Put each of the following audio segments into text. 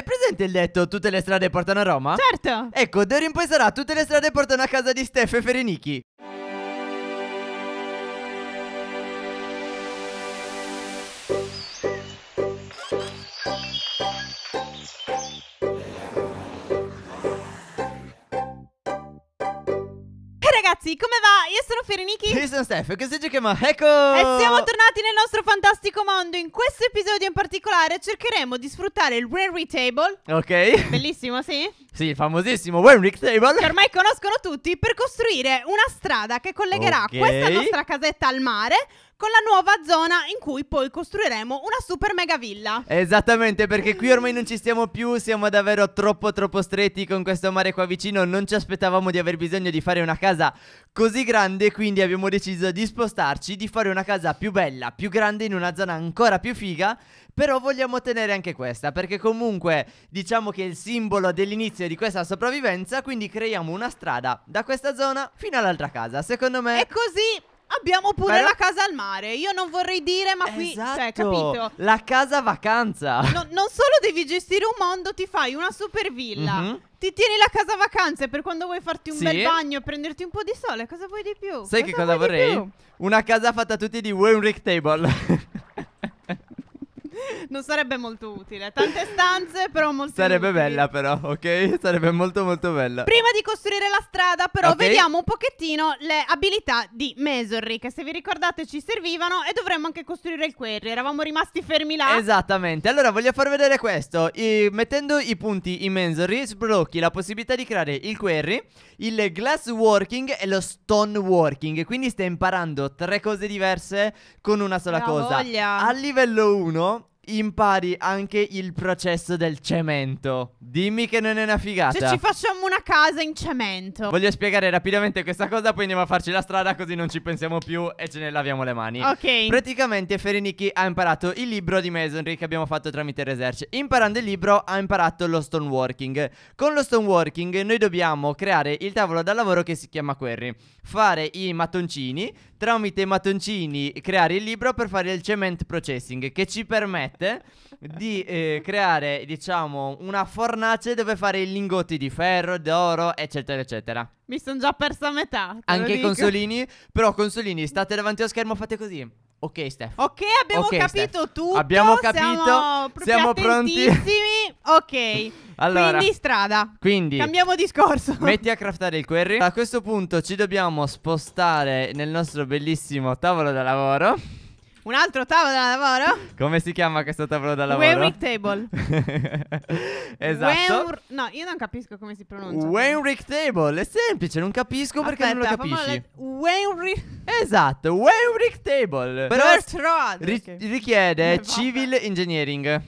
hai presente il detto tutte le strade portano a Roma? Certo! Ecco, d'ora in poi sarà tutte le strade portano a casa di Steph e Ferenichi. ragazzi, come va? Io sono Fereniki. Io sono Steph, che si chiama Ecco! E siamo tornati nel nostro fantastico mondo. In questo episodio in particolare cercheremo di sfruttare il Rare Table. Ok. Bellissimo, sì? Sì, famosissimo Warwick Table. Che ormai conoscono tutti, per costruire una strada che collegherà okay. questa nostra casetta al mare con la nuova zona in cui poi costruiremo una super mega villa. Esattamente, perché qui ormai non ci stiamo più, siamo davvero troppo troppo stretti con questo mare qua vicino, non ci aspettavamo di aver bisogno di fare una casa così grande, quindi abbiamo deciso di spostarci, di fare una casa più bella, più grande in una zona ancora più figa, però vogliamo tenere anche questa, perché comunque diciamo che è il simbolo dell'inizio di questa sopravvivenza, quindi creiamo una strada da questa zona fino all'altra casa. Secondo me E così abbiamo pure Però... la casa al mare. Io non vorrei dire, ma qui, cioè, esatto. cioè, capito? La casa vacanza. No, non solo devi gestire un mondo, ti fai una super villa. Mm-hmm. Ti tieni la casa vacanze per quando vuoi farti un sì. bel bagno e prenderti un po' di sole. Cosa vuoi di più? Sai cosa che cosa vorrei? Una casa fatta tutti di Warwick Table. non sarebbe molto utile. Tante stanze, però molto Sarebbe utili. bella, però, ok? Sarebbe molto, molto bella. Prima di costruire la strada, però, okay. vediamo un pochettino le abilità di Mesorry, che se vi ricordate ci servivano e dovremmo anche costruire il query. Eravamo rimasti fermi là. Esattamente. Allora, voglio far vedere questo. I, mettendo i punti in Mesorry, sblocchi la possibilità di creare il query, il glass working e lo stone working. Quindi stai imparando tre cose diverse con una sola la cosa. Voglia. A livello 1 impari anche il processo del cemento. Dimmi che non è una figata. Se cioè, ci facciamo una casa in cemento. Voglio spiegare rapidamente questa cosa, poi andiamo a farci la strada, così non ci pensiamo più e ce ne laviamo le mani. Ok. Praticamente, Ferenicchi ha imparato il libro di Masonry che abbiamo fatto tramite Research. Imparando il libro, ha imparato lo stoneworking. Con lo stoneworking, noi dobbiamo creare il tavolo da lavoro che si chiama Query, fare i mattoncini tramite mattoncini creare il libro per fare il cement processing che ci permette di eh, creare diciamo una fornace dove fare i lingotti di ferro, d'oro eccetera eccetera. Mi sono già persa a metà. Anche i consolini, però consolini state davanti allo schermo fate così. Ok, Steph. Ok, abbiamo okay, capito Steph. tutto. Abbiamo capito. Siamo, siamo prontissimi. Ok. allora, quindi strada. Quindi cambiamo discorso. Metti a craftare il query. A questo punto ci dobbiamo spostare nel nostro bellissimo tavolo da lavoro. Un altro tavolo da lavoro? Come si chiama questo tavolo da lavoro? Wainwright Table. esatto. Wainwr- no, io non capisco come si pronuncia. Wainwright Table, è semplice, non capisco perché Aspetta, non lo capisci. Le- Esatto, Wainwright Table. Però Bertrand. Ri- richiede civil engineering.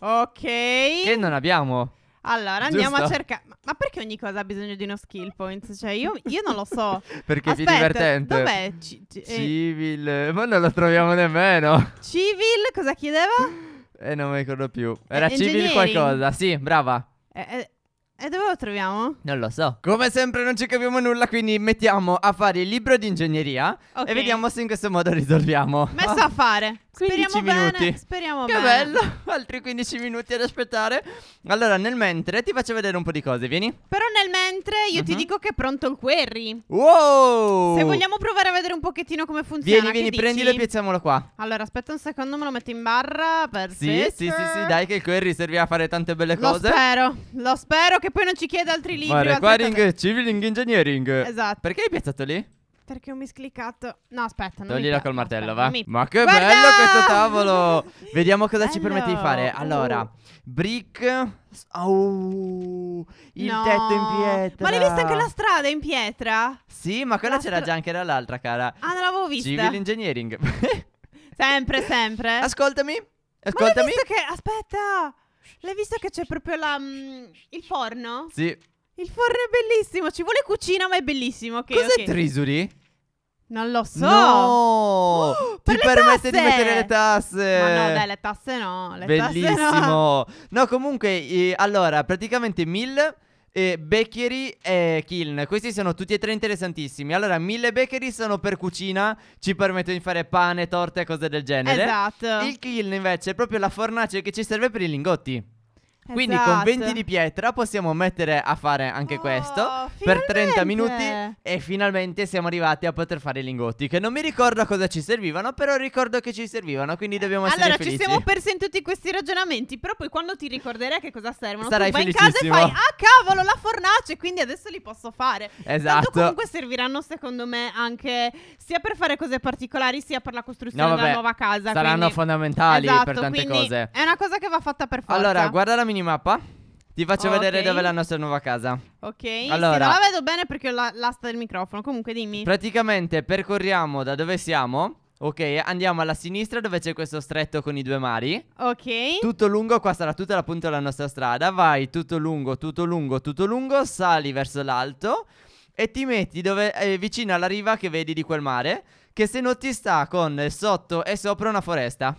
Ok. Che non abbiamo. Allora andiamo Giusto? a cercare. Ma, perché ogni cosa ha bisogno di uno skill point? Cioè, io, io non lo so. perché Aspetta, è più divertente. Dov'è? C- c- eh. Civil, ma non lo troviamo nemmeno. Civil, cosa chiedeva? Eh, non mi ricordo più. Era eh, Civil qualcosa. Sì, brava. Eh, eh e dove lo troviamo? Non lo so. Come sempre non ci capiamo nulla, quindi mettiamo a fare il libro di ingegneria okay. e vediamo se in questo modo risolviamo. Messo ah. a fare. Speriamo minuti. bene, speriamo che bene. bello, altri 15 minuti ad aspettare. Allora, nel mentre ti faccio vedere un po' di cose, vieni. Però nel mentre io uh-huh. ti mhm. dico che è pronto il query. Wow! Se vogliamo provare a vedere un pochettino come funziona. Vieni, vieni, dici? prendilo e piazziamolo qua. Allora, aspetta un secondo, me lo metto in barra per Sì, sì, sì, sì, dai che il query serviva a fare tante belle cose. Lo spero, lo spero che poi non ci chiede altri libri. Ma requiring, civil engineering. Esatto. Perché hai piazzato lì? Perché ho miscliccato. No, aspetta. Non Toglila col martello, aspetta, va. Mi... Ma che Guarda! bello questo tavolo. Vediamo cosa bello. ci permette di fare. Uh. Allora, uh. brick. Oh, il no. tetto in pietra. Ma l'hai vista anche la strada in pietra? Sì, ma quella c'era già anche dall'altra, cara. Ah, non l'avevo vista. Civil engineering. sempre, sempre. Ascoltami. Ascoltami. Ma che... Aspetta. L'hai visto che c'è proprio la, mm, il forno? Sì. Il forno è bellissimo. Ci vuole cucina, ma è bellissimo. Okay, Cos'è okay. Trisuri? Non lo so. No! Uh, per Ti permette tasse! di mettere le tasse. Ma no, dai, le tasse no. Le Bellissimo. Tasse no. no. comunque, eh, allora, praticamente 1000 e Beccheri e Kiln. Questi sono tutti e tre interessantissimi. Allora, mille Beccheri sono per cucina, ci permettono di fare pane, torte e cose del genere. Esatto. Il Kiln invece è proprio la fornace che ci serve per i lingotti. Quindi esatto. con 20 di pietra possiamo mettere a fare anche oh, questo finalmente. per 30 minuti e finalmente siamo arrivati a poter fare i lingotti che non mi ricordo a cosa ci servivano, però ricordo che ci servivano, quindi dobbiamo essere allora, felici. Allora, ci siamo persi in tutti questi ragionamenti, però poi quando ti ricorderai che cosa servono, Sarai tu vai in casa e fai "Ah cavolo, la fornace, quindi adesso li posso fare". Esatto. Tanto comunque serviranno secondo me anche sia per fare cose particolari, sia per la costruzione no, vabbè, della nuova casa, saranno quindi... fondamentali esatto, per tante cose. È una cosa che va fatta per forza. Allora, guarda la mia minimappa. Ah? Ti faccio okay. vedere dove è la nostra nuova casa. Ok, allora, non la vedo bene perché ho la, l'asta del microfono. Comunque, dimmi. Praticamente percorriamo da dove siamo. Ok, andiamo alla sinistra dove c'è questo stretto con i due mari. Ok. Tutto lungo, qua sarà tutta appunto la nostra strada. Vai tutto lungo, tutto lungo, tutto lungo, sali verso l'alto e ti metti dove, eh, vicino alla riva che vedi di quel mare. Che se no ti sta con sotto e sopra una foresta.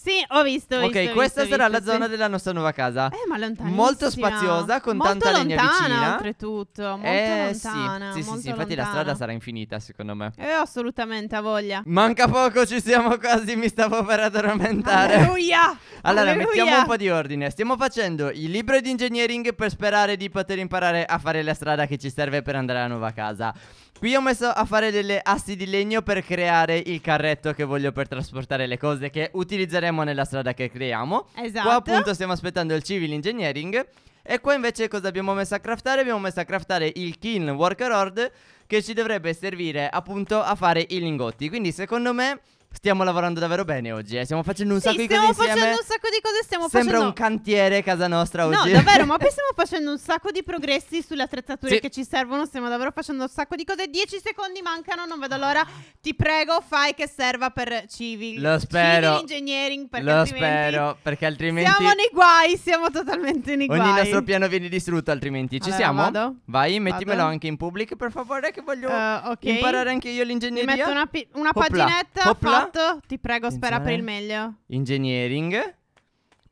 Sì, ho visto. ho ok, visto, questa visto, sarà visto, la sì. zona della nostra nuova casa. Eh, ma lontanissima. Molto spaziosa, con molto tanta legna lontana, vicina. oltretutto. Molto eh, lontana. Sì, sì, molto sì, infatti la strada sarà infinita, secondo me. Eh, assolutamente, ha voglia. Manca poco, ci siamo quasi, mi stavo per addormentare. Alleluia! Allora, Alleluia! mettiamo un po' di ordine. Stiamo facendo il libro di engineering per sperare di poter imparare a fare la strada che ci serve per andare alla nuova casa. Qui ho messo a fare delle assi di legno per creare il carretto che voglio per trasportare le cose che utilizzeremo nella strada che creiamo Esatto Qua appunto stiamo aspettando il civil engineering E qua invece cosa abbiamo messo a craftare? Abbiamo messo a craftare il kiln worker horde Che ci dovrebbe servire appunto a fare i lingotti Quindi secondo me Stiamo lavorando davvero bene oggi, eh. stiamo facendo un sì, sacco di cose Stiamo facendo un sacco di cose, stiamo Sembra facendo... un cantiere casa nostra oggi. No, davvero, ma poi stiamo facendo un sacco di progressi sulle attrezzature sì. che ci servono, stiamo davvero facendo un sacco di cose. Dieci secondi mancano, non vedo l'ora. Ti prego, fai che serva per civil. Lo spero. Civil engineering, perché Lo spero, perché altrimenti... Siamo nei guai, siamo totalmente nei guai. Ogni nostro piano viene distrutto, altrimenti. Ci allora, siamo? Vado. Vai, mettimelo vado. anche in pubblico, per favore, che voglio uh, okay. imparare anche io l'ingegneria. Metto una, pi- una Hopla. paginetta. Hopla. Otto, ti prego, Attenzione. spera per il meglio. Engineering.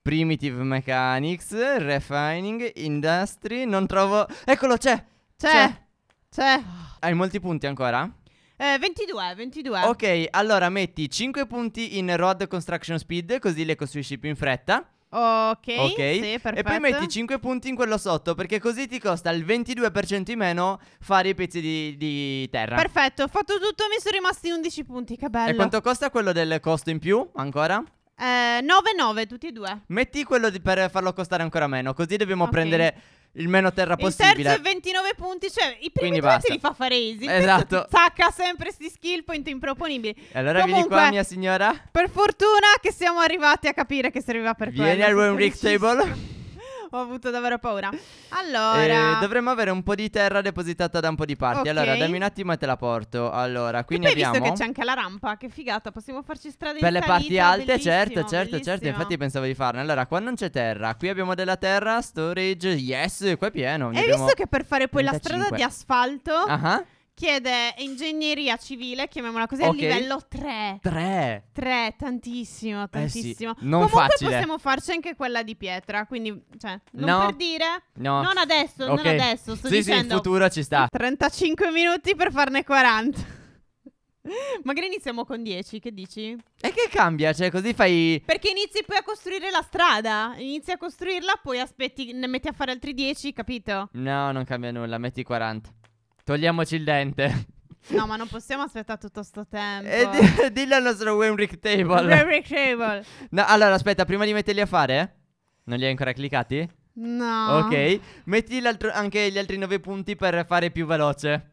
Primitive Mechanics, Refining, Industry, non trovo... Eccolo, c'è! C'è! C'è! Hai molti punti ancora? Eh, 22, 22. Ok, allora metti 5 punti in Road Construction Speed, così le costruisci più in fretta. Ok, ok. Sì, e poi metti 5 punti in quello sotto perché così ti costa il 22% in meno fare i pezzi di, di, terra. Perfetto, ho fatto tutto, mi sono rimasti 11 punti, che bello. E quanto costa quello del costo in più ancora? 9,9 eh, tutti e due. Metti quello di, per farlo costare ancora meno, così dobbiamo okay. prendere il meno terra possibile. Il terzo e 29 punti, cioè i primi Quindi due li fa Faresi. Esatto. Sacca sempre sti skill point improponibili. E allora Comunque, vieni qua, mia signora. Per fortuna che siamo arrivati a capire che serviva per vieni quello. Vieni al One Rick Table. Ho avuto davvero paura. Allora, Eh, dovremmo avere un po' di terra depositata da un po' di parti. Ok. Allora, dammi un attimo e te la porto. Allora, e ne poi hai abbiamo. visto che c'è anche la rampa, che figata, possiamo farci strade per le parti alte, certo, bellissimo, certo, certo, certo. bellissimo. Infatti pensavo di farne. Allora, qua non c'è terra. Qui abbiamo della terra, storage, yes, qua è pieno. Hai visto che per fare poi la strada di asfalto Ah ah chiede ingegneria civile, chiamiamola così, Ok. al livello 3. 3. 3, tantissimo, eh tantissimo. non Comunque facile. possiamo farci anche quella di pietra, quindi cioè, non No. per dire, No. non adesso, Ok. non adesso, sto sì, sì, in futuro ci sta. 35 minuti per farne 40. Magari iniziamo con 10, che dici? E che cambia? Cioè, così fai. Perché inizi poi a costruire la strada, inizi a costruirla, poi aspetti, ne metti a fare altri 10, capito? No, non cambia nulla, metti 40. Togliamoci il dente. No, ma non possiamo aspettare tutto sto tempo. E eh, di- dillo al nostro Wemrick Table. Wemrick Table. No, allora aspetta, prima di metterli a fare, non li hai ancora cliccati? No. Ok, metti anche gli altri 9 punti per fare più veloce.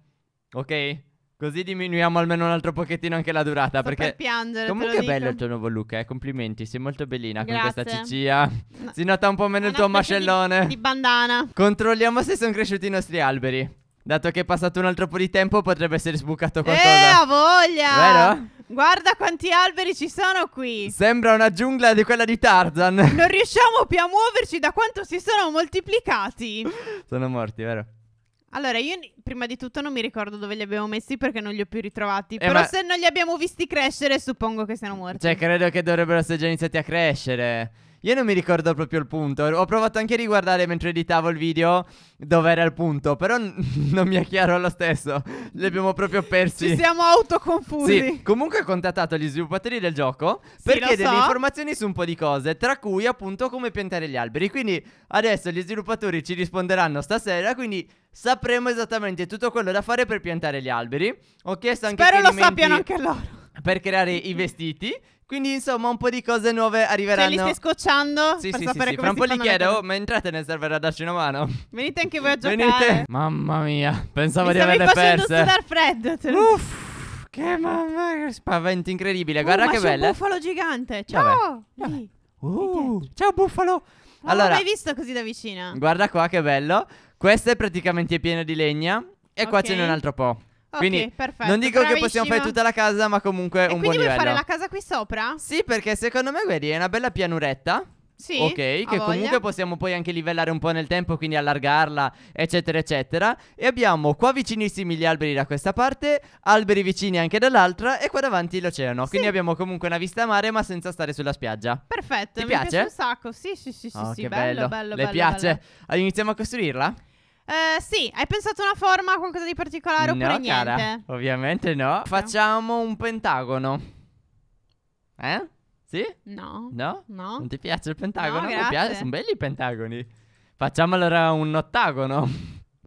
Ok? Così diminuiamo almeno un altro pochettino anche la durata. Sto perché per piangere. Comunque è bello il tuo nuovo look, eh. Complimenti, sei molto bellina Grazie. con questa ciccia. No. Si nota un po' meno È il tuo mascellone. Di, di bandana. Controlliamo se sono cresciuti i nostri alberi. Dato che è passato un altro po' di tempo potrebbe essere sbucato qualcosa. Eh, ha voglia! Vero? Guarda quanti alberi ci sono qui! Sembra una giungla di quella di Tarzan. Non riusciamo più a muoverci da quanto si sono moltiplicati. sono morti, vero? Allora, io prima di tutto non mi ricordo dove li abbiamo messi perché non li ho più ritrovati. Eh, Però ma... se non li abbiamo visti crescere, suppongo che siano morti. Cioè, credo che dovrebbero essere già iniziati a crescere. Io non mi ricordo proprio il punto. Ho provato anche a riguardare mentre editavo il video dove era il punto, però non mi è chiaro lo stesso. Li abbiamo proprio persi. Ci siamo autoconfusi. Sì, comunque ho contattato gli sviluppatori del gioco sì, per chiedere so. informazioni su un po' di cose, tra cui appunto come piantare gli alberi. Quindi adesso gli sviluppatori ci risponderanno stasera, quindi sapremo esattamente tutto quello da fare per piantare gli alberi. Ho chiesto anche Spero lo sappiano anche loro per creare i vestiti. Quindi, insomma, un po' di cose nuove arriveranno. Se cioè, li stai scocciando? Sì, per sì, sapere sì, sì. Fra un po' li chiedo, oh, ma entrate nel server a darci una mano. Venite anche voi a giocare. Venite. Mamma mia, pensavo Mi di averle perse. Stavi facendo sudar freddo. Uff. Che mamma, che spavento incredibile. Oh, guarda che bella. C'è un bufalo gigante. Ciao. Vabbè. Uh, ciao bufalo. Oh, allora, l'hai visto così da vicino? Guarda qua che bello. Questo è praticamente pieno di legna e okay. qua ce n'è un altro po'. Okay, quindi perfetto, non dico bravissima. che possiamo fare tutta la casa, ma comunque e un buon livello. Quindi vuoi fare la casa qui sopra? Sì, perché secondo me, guardi, è una bella pianuretta. Sì, ok, che voglia. comunque possiamo poi anche livellare un po' nel tempo, quindi allargarla, eccetera, eccetera. E abbiamo qua vicinissimi gli alberi da questa parte, alberi vicini anche dall'altra, e qua davanti l'oceano. Sì. Quindi abbiamo comunque una vista a mare, ma senza stare sulla spiaggia. Perfetto, Ti mi piace? piace un sacco. Sì, sì, sì, sì, oh, sì bello, bello, bello. Le bello, piace? Bello. Allora, ah, iniziamo a costruirla? Uh, sì, hai pensato una forma, qualcosa di particolare no, oppure cara, niente? ovviamente no. no. Facciamo un pentagono. Eh? Sì? No. No? No. Non ti piace il pentagono? No, Mi piace, sono belli i pentagoni. Facciamo allora un ottagono.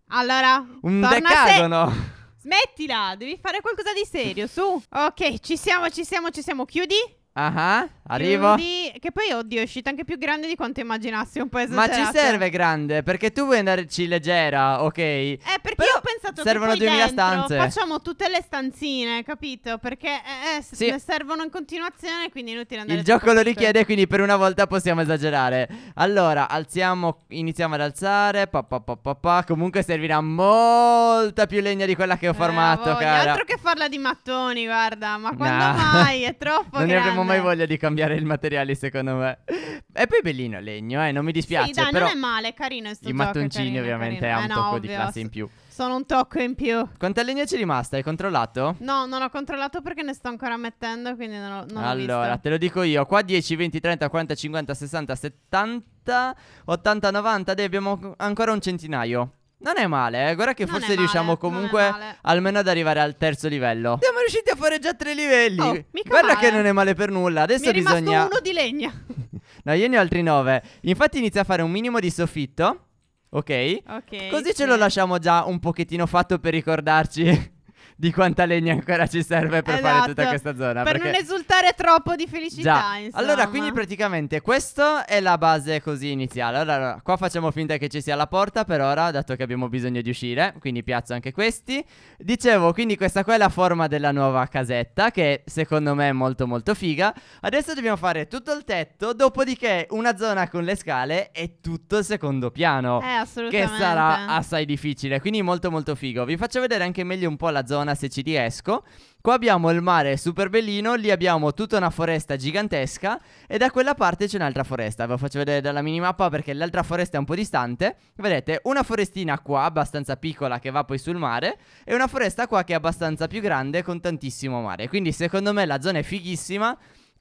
Allora, un decagono. Se... Smettila, devi fare qualcosa di serio, su. Ok, ci siamo, ci siamo, ci siamo. Chiudi. Ah, ah, arrivo. Quindi, che poi, oddio, è uscita anche più grande di quanto immaginassi un paese. Ma ci serve grande, perché tu vuoi andarci leggera, ok? Eh, perché Però io ho pensato servono che poi 2000 dentro stanze. facciamo tutte le stanzine, capito? Perché eh, eh, sì. ne servono in continuazione, quindi è inutile andare Il gioco lo richiede, quindi per una volta possiamo esagerare. Allora, alziamo, iniziamo ad alzare, pa, pa, pa, pa, pa. comunque servirà molta più legna di quella che ho eh, formato, cara. altro che farla di mattoni, guarda, ma quando nah. mai? È troppo non grande. Ne avremo mai voglia di cambiare il materiale, secondo me. E poi bellino il legno, eh, non mi dispiace. Sì, dai, però non è male, è carino sto I mattoncini carino, ovviamente carino. ha eh un eh, tocco ovvio, di classe in più. Sono un tocco in più. Quanta legna c'è rimasta? Hai controllato? No, non ho controllato perché ne sto ancora mettendo, quindi non, non Allora, te lo dico io. Qua 10, 20, 30, 40, 50, 60, 70, 80, 90. Dai, abbiamo ancora un centinaio. Non è male, eh. guarda che Non forse male, riusciamo comunque almeno ad arrivare al terzo livello. Siamo riusciti a fare già tre livelli. Oh, mica guarda male. che non è male per nulla. Mi Adesso è rimasto bisogna... uno di legna. No, io ne ho altri nove. Infatti inizia a fare un minimo di soffitto. Ok. Ok. Così ce lo lasciamo già un pochettino fatto per ricordarci di quanta legna ancora ci serve per esatto. fare tutta esatto. questa zona. Per perché... non esultare troppo di felicità. Insomma. Allora, quindi praticamente questa è la base così iniziale. Allora, allora, qua facciamo finta che ci sia la porta per ora, dato che abbiamo bisogno di uscire, quindi piazzo anche questi. Dicevo, quindi questa qua è la forma della nuova casetta, che secondo me è molto molto figa. Adesso dobbiamo fare tutto il tetto, dopodiché una zona con le scale e tutto il secondo piano. Eh, assolutamente. Che sarà assai difficile, quindi molto molto figo. Vi faccio vedere anche meglio un po' la zona zona se ci riesco. Qua abbiamo il mare super bellino, lì abbiamo tutta una foresta gigantesca e da quella parte c'è un'altra foresta. Ve lo faccio vedere dalla minimappa perché l'altra foresta è un po' distante. Vedete, una forestina qua abbastanza piccola che va poi sul mare e una foresta qua che è abbastanza più grande con tantissimo mare. Quindi secondo me la zona è fighissima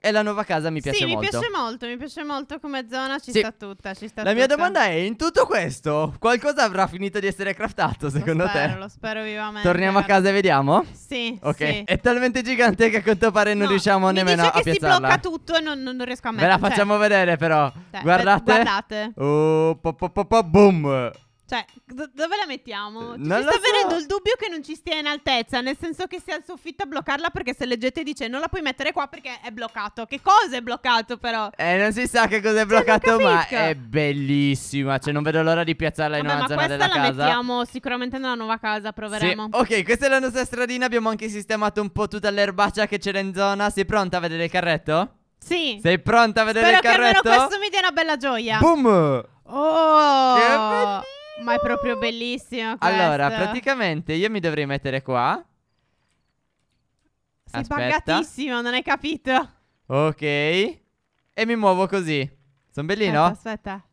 e la nuova casa mi piace sì, molto. Sì, mi piace molto, mi piace molto come zona, ci sì. sta tutta, ci sta La tutta. mia domanda è, in tutto questo, qualcosa avrà finito di essere craftato secondo lo spero, te? lo spero vivamente. Torniamo guarda. a casa e vediamo? Sì, Ok, sì. è talmente gigante che a quanto pare non no, riusciamo nemmeno a piazzarla. Mi dice che si blocca tutto e non, non, riesco a mettere. Ve la cioè facciamo cioè. vedere però, sì, cioè, guardate. Guardate. Oh, po, po, po, boom! Cioè, do- dove la mettiamo? Ci non sta so. venendo il dubbio che non ci stia in altezza, nel senso che sia al soffitto a bloccarla perché se leggete dice non la puoi mettere qua perché è bloccato. Che cosa è bloccato però? Eh, non si sa che cosa è cioè, bloccato, cioè, ma è bellissima. Cioè, non vedo l'ora di piazzarla Vabbè, in una zona della casa. Ma questa la mettiamo sicuramente nella nuova casa, proveremo. Sì. Ok, questa è la nostra stradina, abbiamo anche sistemato un po' tutta l'erbaccia che c'era in zona. Sei pronta a vedere il carretto? Sì. Sei pronta a vedere Spero il carretto? Spero che almeno questo mi dia una bella gioia. Boom! Oh! Che bellissimo! Ma è proprio bellissimo questo. Allora, praticamente io mi dovrei mettere qua. Sei Aspetta. buggatissimo, non hai capito. Ok. E mi muovo così. Sono bellino? Aspetta, aspetta.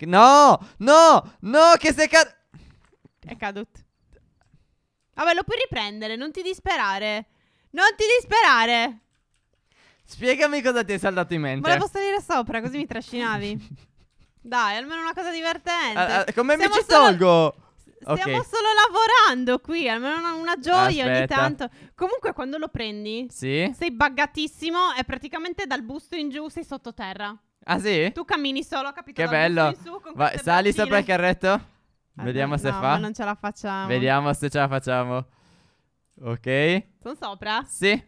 No, no, no, che sei caduto. È caduto. Vabbè, lo puoi riprendere, non ti disperare. Non ti disperare. Spiegami cosa ti è saldato in mente. Volevo salire sopra, così mi trascinavi. Dai, almeno una cosa divertente. Ah, ah, come Siamo mi ci solo... tolgo? Stiamo okay. solo lavorando qui, almeno una, una gioia Aspetta. ogni tanto. Comunque, quando lo prendi, sì? sei buggatissimo e praticamente dal busto in giù sei sottoterra. Ah, sì? Tu cammini solo, capito? Che bello. Va, sali braccine. sopra il carretto. Ah, Vediamo no, se no, fa. non ce la facciamo. Vediamo se ce la facciamo. Ok. Sono sopra? Sì.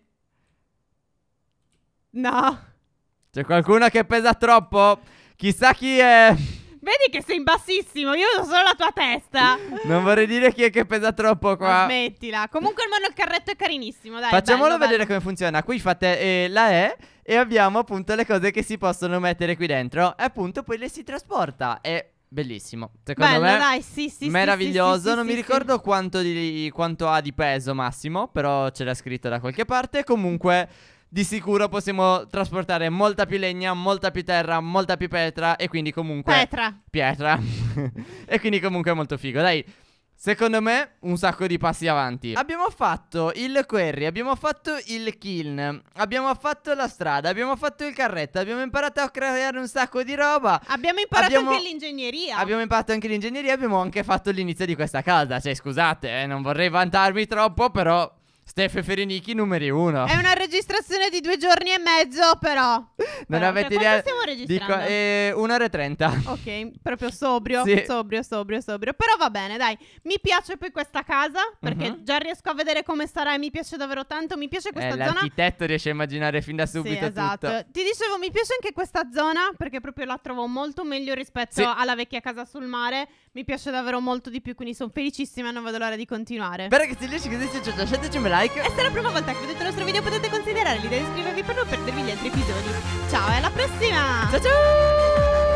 No. C'è qualcuno che pesa troppo? Chissà chi è. Vedi che sei in bassissimo, io uso solo la tua testa. Non vorrei dire chi è che pesa troppo qua. smettila. Comunque il monocarretto è carinissimo, dai. Facciamolo bello, vedere bello. come funziona. Qui fate eh, la E e abbiamo appunto le cose che si possono mettere qui dentro. E appunto poi le si trasporta. È Bellissimo, secondo Bello, me. Dai, sì, sì, meraviglioso. Sì, sì, non mi ricordo quanto, di, quanto, ha di peso massimo, però ce l'ha scritto da qualche parte. Comunque, di sicuro possiamo trasportare molta più legna, molta più terra, molta più pietra e quindi comunque... Petra. Pietra. e quindi comunque è molto figo, dai. Secondo me un sacco di passi avanti. Abbiamo fatto il query, abbiamo fatto il kiln, abbiamo fatto la strada, abbiamo fatto il carretto, abbiamo imparato a creare un sacco di roba. Abbiamo imparato abbiamo... anche l'ingegneria. Abbiamo imparato anche l'ingegneria, abbiamo anche fatto l'inizio di questa casa. Cioè, scusate, eh, non vorrei vantarmi troppo, però Stefano Ferenichi numeri uno. È una registrazione di due giorni e mezzo, però. Non però, avete cioè, idea. stiamo registrando? Dico, eh, un'ora e trenta. Ok, proprio sobrio, sì. sobrio, sobrio, sobrio. Però va bene, dai. Mi piace poi questa casa, perché uh-huh. già riesco a vedere come sarà e mi piace davvero tanto. Mi piace eh, questa eh, zona. L'architetto riesce a immaginare fin da subito sì, esatto. Tutto. Ti dicevo, mi piace anche questa zona, perché proprio la trovo molto meglio rispetto sì. alla vecchia casa sul mare. Mi piace davvero molto di più, quindi sono felicissima e non vedo l'ora di continuare. che ragazzi, riesci che 10 ci like. E se è la prima volta che vedete il nostro video potete considerare l'idea di iscrivervi per non perdervi gli altri episodi. Ciao e alla prossima! Ciao ciao!